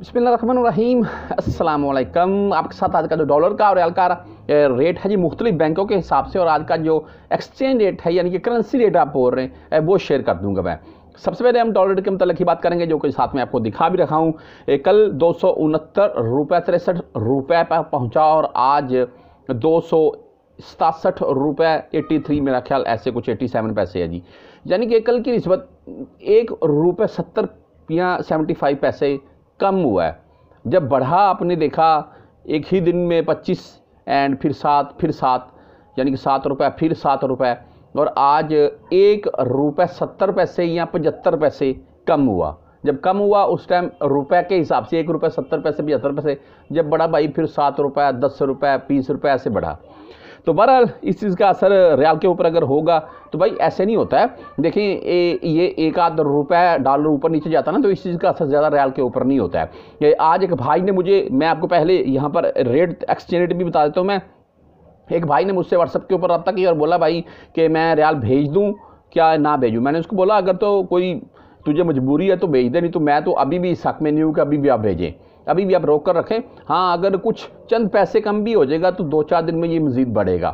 बसमीम अल्लाम आपके साथ आज का जो डॉलर का और एल का रेट है जी मुख्तलिफ बैंकों के हिसाब से और आज का जो एक्सचेंज रेट है यानी कि करेंसी रेट आप बोल रहे हैं वो शेयर कर दूंगा मैं सबसे पहले हम डॉलर के मतलब ही बात करेंगे जो कि साथ में आपको दिखा भी रखा हूँ कल दो सौ उनहत्तर रुपये तिरसठ रुपये पर पहुँचा और आज दो सौ सतासठ रुपये एट्टी थ्री मेरा ख्याल ऐसे कुछ एट्टी सेवन पैसे है जी यानी कि कल की नस्बत एक रुपये सत्तर या सेवेंटी फाइव पैसे कम हुआ है जब बढ़ा आपने देखा एक ही दिन में पच्चीस एंड फिर सात फिर सात यानी कि सात रुपये फिर सात रुपये और आज एक रुपये सत्तर पैसे या पचहत्तर पैसे कम हुआ जब कम हुआ उस टाइम रुपए के हिसाब से एक रुपये सत्तर पैसे पचहत्तर पैसे जब बढ़ा भाई फिर सात रुपये दस रुपये बीस रुपये ऐसे बढ़ा तो बहरहाल इस चीज़ का असर रियाल के ऊपर अगर होगा तो भाई ऐसे नहीं होता है देखें ये एक आध रुपये डॉलर ऊपर नीचे जाता ना तो इस चीज़ का असर ज़्यादा रियाल के ऊपर नहीं होता है ये आज एक भाई ने मुझे मैं आपको पहले यहाँ पर रेट एक्सचेंज रेट भी बता देता हूँ मैं एक भाई ने मुझसे व्हाट्सअप के ऊपर रब्ता किया और बोला भाई कि मैं रियाल भेज दूँ क्या ना भेजूँ मैंने उसको बोला अगर तो कोई तुझे मजबूरी है तो भेज दे नहीं तो मैं तो अभी भी इस हक में नहीं हूँ कि अभी भी आप भेजें अभी भी आप रोक कर रखें हाँ अगर कुछ चंद पैसे कम भी हो जाएगा तो दो चार दिन में ये मज़ीद बढ़ेगा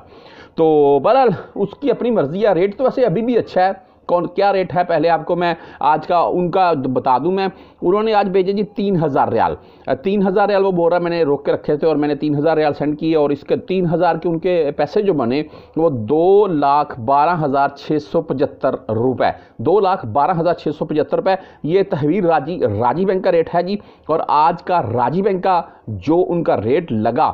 तो बहरहाल उसकी अपनी मर्ज़ी है रेट तो वैसे अभी भी अच्छा है कौन क्या रेट है पहले आपको मैं आज का उनका बता दूं मैं उन्होंने आज भेजे जी तीन हज़ार रियाल तीन हज़ार रियाल वो बोल रहा मैंने रोक के रखे थे और मैंने तीन हज़ार रियाल सेंड किए और इसके तीन हज़ार के उनके पैसे जो बने वो दो लाख बारह हज़ार छः सौ पचहत्तर रुपये दो लाख बारह हज़ार छः सौ पचहत्तर रुपये ये तहवीर राजी राजी बैंक का रेट है जी और आज का राजी बैंक का जो उनका रेट लगा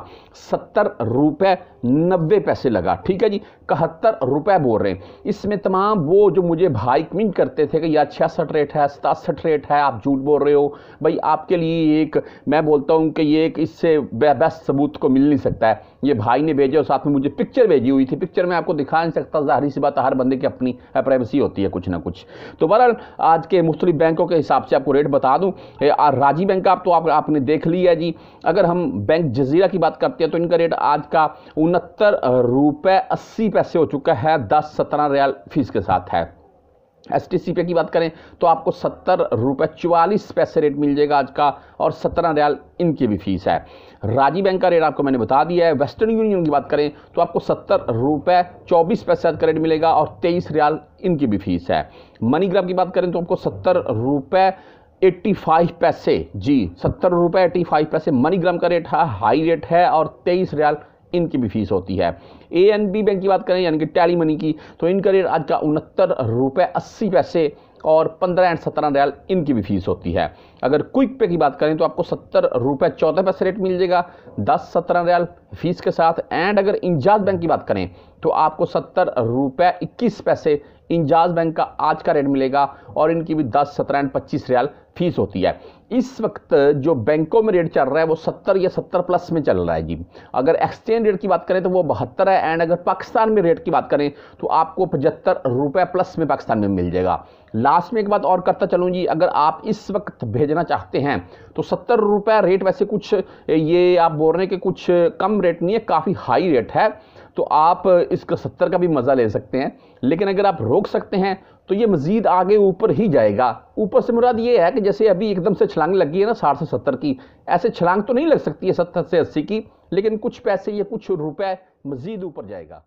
सत्तर रुपये नब्बे पैसे लगा ठीक है जी इकहत्तर रुपये बोल रहे हैं इसमें तमाम वो जो मुझे मुझे भाई कमेंट करते थे कि ये छियासठ रेट है सतासठ रेट है आप झूठ बोल रहे हो भाई आपके लिए एक मैं बोलता हूँ कि ये एक इससे बेस्ट सबूत को मिल नहीं सकता है ये भाई ने भेजा और साथ में मुझे पिक्चर भेजी हुई थी पिक्चर में आपको दिखा नहीं सकता जाहिर सी बात हर बंदे की अपनी प्राइवेसी होती है कुछ ना कुछ तो बहरहाल आज के मुख्तलिफ बैंकों के हिसाब से आपको रेट बता दूँ राजी बैंक आप तो आप, आपने देख लिया है जी अगर हम बैंक जजीरा की बात करते हैं तो इनका रेट आज का उनहत्तर रुपये अस्सी पैसे हो चुका है दस सत्रह रियाल फीस के साथ है एस टी सी पे की बात करें तो आपको सत्तर रुपये चवालीस पैसे रेट मिल जाएगा आज का और सत्रह रियाल इनकी भी फीस है राजीव बैंक का रेट आपको मैंने बता दिया है वेस्टर्न यूनियन की बात करें तो आपको सत्तर रुपये चौबीस पैसे आज का रेट मिलेगा और तेईस रियाल इनकी भी फीस है मनीग्राम की बात करें तो आपको सत्तर रुपये एट्टी फाइव पैसे जी सत्तर रुपये एट्टी फाइव पैसे मनीग्राम का रेट है हाई रेट है और तेईस रियाल इनकी भी फीस होती है ए एन बी बैंक की बात करें यानी कि टैली मनी की तो इनका रेट आज का उनहत्तर रुपये अस्सी पैसे और पंद्रह एंड सत्रह रियाल इनकी भी फीस होती है अगर क्विक पे की बात करें तो आपको सत्तर रुपये चौदह पैसे रेट मिल जाएगा दस सत्रह रियाल फीस के साथ एंड अगर इंजाज बैंक की बात करें तो आपको सत्तर रुपये इक्कीस पैसे इंजाज बैंक का आज का रेट मिलेगा और इनकी भी दस सत्रह एंड पच्चीस रियाल फीस होती है इस वक्त जो बैंकों में रेट चल रहा है वो सत्तर या सत्तर प्लस में चल रहा है जी अगर एक्सचेंज रेट की बात करें तो वो बहत्तर है एंड अगर पाकिस्तान में रेट की बात करें तो आपको पचहत्तर रुपये प्लस में पाकिस्तान में मिल जाएगा लास्ट में एक बात और करता चलूँ जी अगर आप इस वक्त भेजना चाहते हैं तो सत्तर रुपये रेट वैसे कुछ ये आप बोल रहे हैं कि कुछ कम रेट नहीं है काफ़ी हाई रेट है तो आप इसका सत्तर का भी मज़ा ले सकते हैं लेकिन अगर आप रोक सकते हैं तो ये मज़ीद आगे ऊपर ही जाएगा ऊपर से मुराद ये है कि जैसे अभी एकदम से छलांग लगी है ना साठ से सत्तर की ऐसे छलांग तो नहीं लग सकती है सत्तर से अस्सी की लेकिन कुछ पैसे या कुछ रुपए मज़ीद ऊपर जाएगा